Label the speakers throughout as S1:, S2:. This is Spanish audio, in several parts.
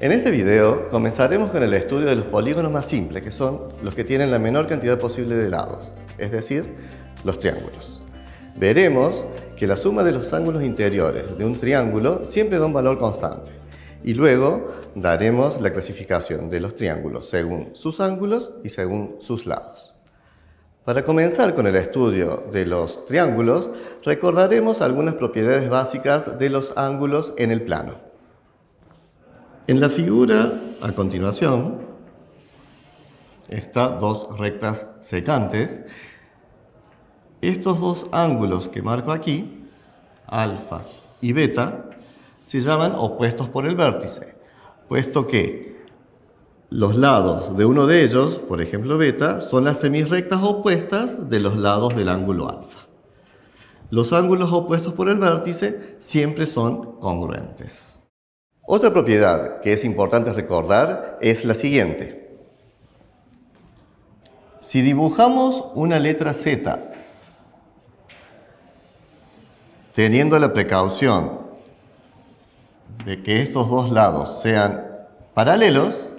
S1: En este video comenzaremos con el estudio de los polígonos más simples, que son los que tienen la menor cantidad posible de lados, es decir, los triángulos. Veremos que la suma de los ángulos interiores de un triángulo siempre da un valor constante y luego daremos la clasificación de los triángulos según sus ángulos y según sus lados. Para comenzar con el estudio de los triángulos, recordaremos algunas propiedades básicas de los ángulos en el plano. En la figura, a continuación, estas dos rectas secantes. Estos dos ángulos que marco aquí, alfa y beta, se llaman opuestos por el vértice, puesto que los lados de uno de ellos, por ejemplo beta, son las semirrectas opuestas de los lados del ángulo alfa. Los ángulos opuestos por el vértice siempre son congruentes. Otra propiedad que es importante recordar es la siguiente. Si dibujamos una letra Z teniendo la precaución de que estos dos lados sean paralelos,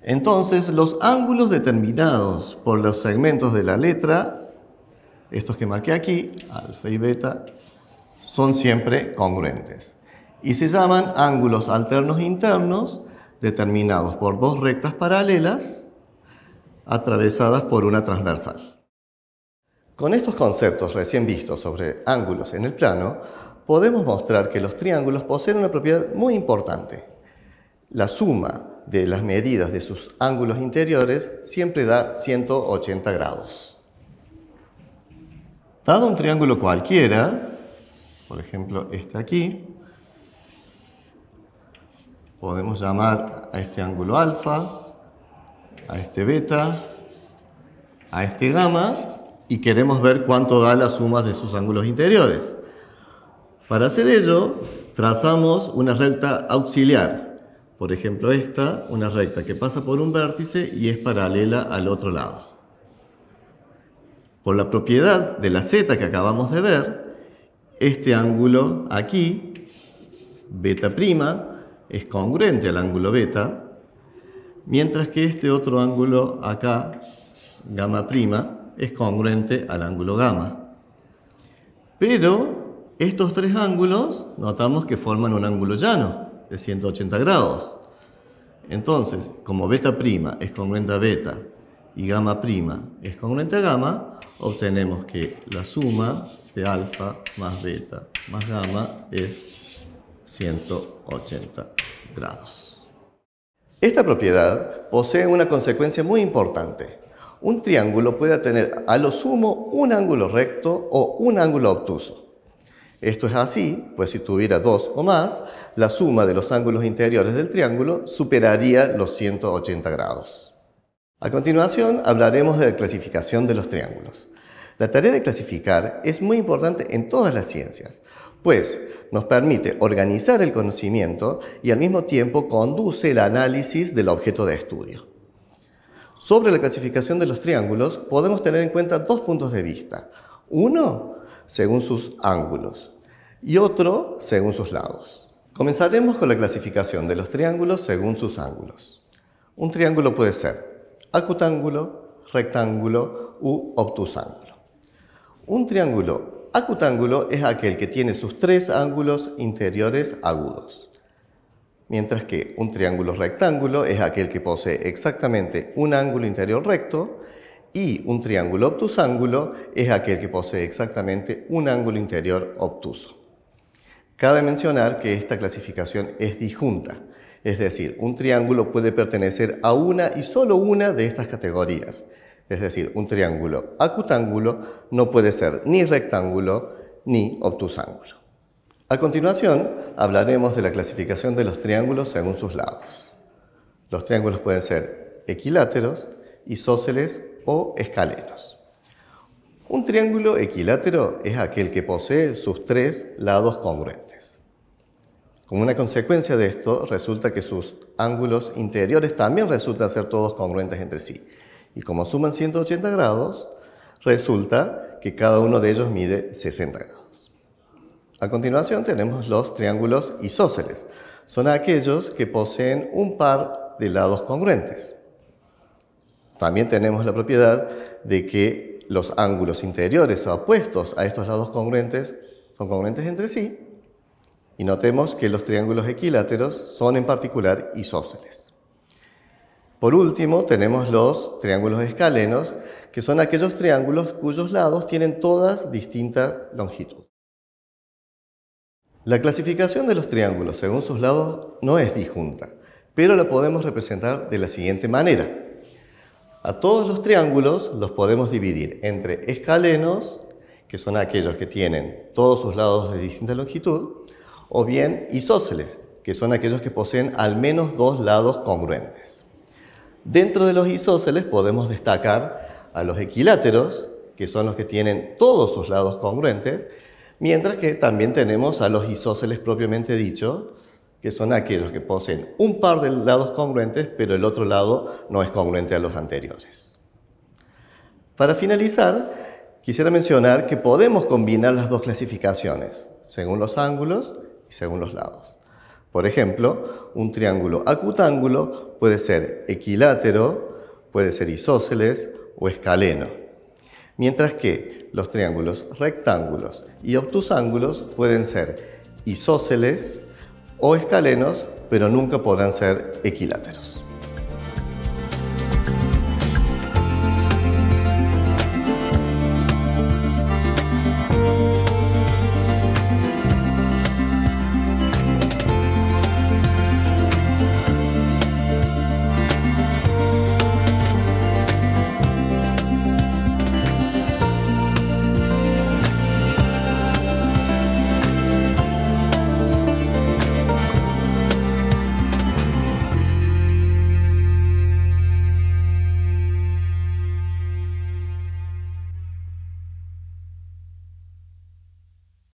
S1: entonces los ángulos determinados por los segmentos de la letra, estos que marqué aquí, alfa y beta, son siempre congruentes y se llaman ángulos alternos internos determinados por dos rectas paralelas atravesadas por una transversal. Con estos conceptos recién vistos sobre ángulos en el plano, podemos mostrar que los triángulos poseen una propiedad muy importante. La suma de las medidas de sus ángulos interiores siempre da 180 grados. Dado un triángulo cualquiera, por ejemplo este aquí, podemos llamar a este ángulo alfa, a este beta, a este gamma y queremos ver cuánto da la suma de sus ángulos interiores. Para hacer ello, trazamos una recta auxiliar. Por ejemplo, esta, una recta que pasa por un vértice y es paralela al otro lado. Por la propiedad de la z que acabamos de ver, este ángulo aquí, beta prima, es congruente al ángulo beta, mientras que este otro ángulo acá, gamma prima, es congruente al ángulo gamma. Pero estos tres ángulos notamos que forman un ángulo llano de 180 grados. Entonces, como beta prima es congruente a beta y gamma prima es congruente a gamma, obtenemos que la suma de alfa más beta más gamma es 180 grados. Esta propiedad posee una consecuencia muy importante. Un triángulo puede tener a lo sumo un ángulo recto o un ángulo obtuso. Esto es así, pues si tuviera dos o más, la suma de los ángulos interiores del triángulo superaría los 180 grados. A continuación hablaremos de la clasificación de los triángulos. La tarea de clasificar es muy importante en todas las ciencias, pues nos permite organizar el conocimiento y al mismo tiempo conduce el análisis del objeto de estudio. Sobre la clasificación de los triángulos podemos tener en cuenta dos puntos de vista. Uno, según sus ángulos, y otro, según sus lados. Comenzaremos con la clasificación de los triángulos según sus ángulos. Un triángulo puede ser acutángulo, rectángulo u obtusángulo. Un triángulo Acutángulo es aquel que tiene sus tres ángulos interiores agudos, mientras que un triángulo rectángulo es aquel que posee exactamente un ángulo interior recto y un triángulo obtusángulo es aquel que posee exactamente un ángulo interior obtuso. Cabe mencionar que esta clasificación es disjunta, es decir, un triángulo puede pertenecer a una y solo una de estas categorías, es decir, un triángulo acutángulo no puede ser ni rectángulo ni obtusángulo. A continuación, hablaremos de la clasificación de los triángulos según sus lados. Los triángulos pueden ser equiláteros, isósceles o escalenos. Un triángulo equilátero es aquel que posee sus tres lados congruentes. Como una consecuencia de esto, resulta que sus ángulos interiores también resultan ser todos congruentes entre sí. Y como suman 180 grados, resulta que cada uno de ellos mide 60 grados. A continuación tenemos los triángulos isósceles. Son aquellos que poseen un par de lados congruentes. También tenemos la propiedad de que los ángulos interiores opuestos a estos lados congruentes son congruentes entre sí. Y notemos que los triángulos equiláteros son en particular isósceles. Por último, tenemos los triángulos escalenos, que son aquellos triángulos cuyos lados tienen todas distinta longitud. La clasificación de los triángulos según sus lados no es disjunta, pero la podemos representar de la siguiente manera. A todos los triángulos los podemos dividir entre escalenos, que son aquellos que tienen todos sus lados de distinta longitud, o bien isósceles, que son aquellos que poseen al menos dos lados congruentes. Dentro de los isósceles podemos destacar a los equiláteros, que son los que tienen todos sus lados congruentes, mientras que también tenemos a los isósceles propiamente dicho, que son aquellos que poseen un par de lados congruentes, pero el otro lado no es congruente a los anteriores. Para finalizar, quisiera mencionar que podemos combinar las dos clasificaciones, según los ángulos y según los lados. Por ejemplo, un triángulo acutángulo puede ser equilátero, puede ser isósceles o escaleno. Mientras que los triángulos rectángulos y obtusángulos pueden ser isósceles o escalenos, pero nunca podrán ser equiláteros.